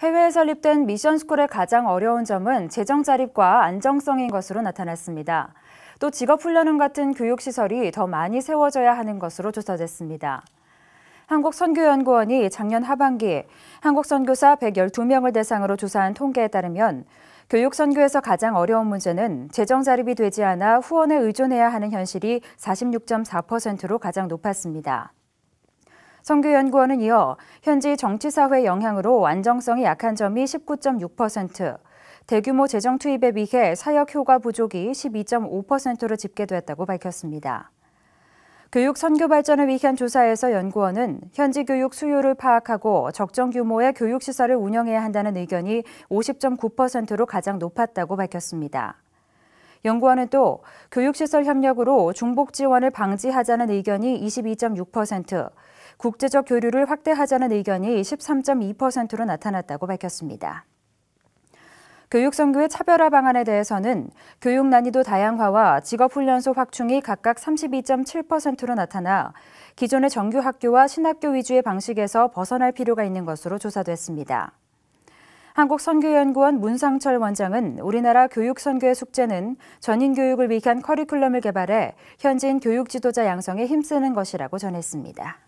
해외에 설립된 미션스쿨의 가장 어려운 점은 재정 자립과 안정성인 것으로 나타났습니다. 또 직업훈련원 같은 교육시설이 더 많이 세워져야 하는 것으로 조사됐습니다. 한국선교연구원이 작년 하반기 한국선교사 112명을 대상으로 조사한 통계에 따르면 교육선교에서 가장 어려운 문제는 재정자립이 되지 않아 후원에 의존해야 하는 현실이 46.4%로 가장 높았습니다. 선교 연구원은 이어 현지 정치사회 영향으로 안정성이 약한 점이 19.6%, 대규모 재정 투입에 비해 사역 효과 부족이 12.5%로 집계됐다고 밝혔습니다. 교육 선교 발전을 위한 조사에서 연구원은 현지 교육 수요를 파악하고 적정 규모의 교육 시설을 운영해야 한다는 의견이 50.9%로 가장 높았다고 밝혔습니다. 연구원은 또 교육 시설 협력으로 중복 지원을 방지하자는 의견이 22.6%, 국제적 교류를 확대하자는 의견이 13.2%로 나타났다고 밝혔습니다. 교육선교의 차별화 방안에 대해서는 교육 난이도 다양화와 직업훈련소 확충이 각각 32.7%로 나타나 기존의 정규 학교와 신학교 위주의 방식에서 벗어날 필요가 있는 것으로 조사됐습니다. 한국선교연구원 문상철 원장은 우리나라 교육선교의 숙제는 전인교육을 위한 커리큘럼을 개발해 현지인 교육 지도자 양성에 힘쓰는 것이라고 전했습니다.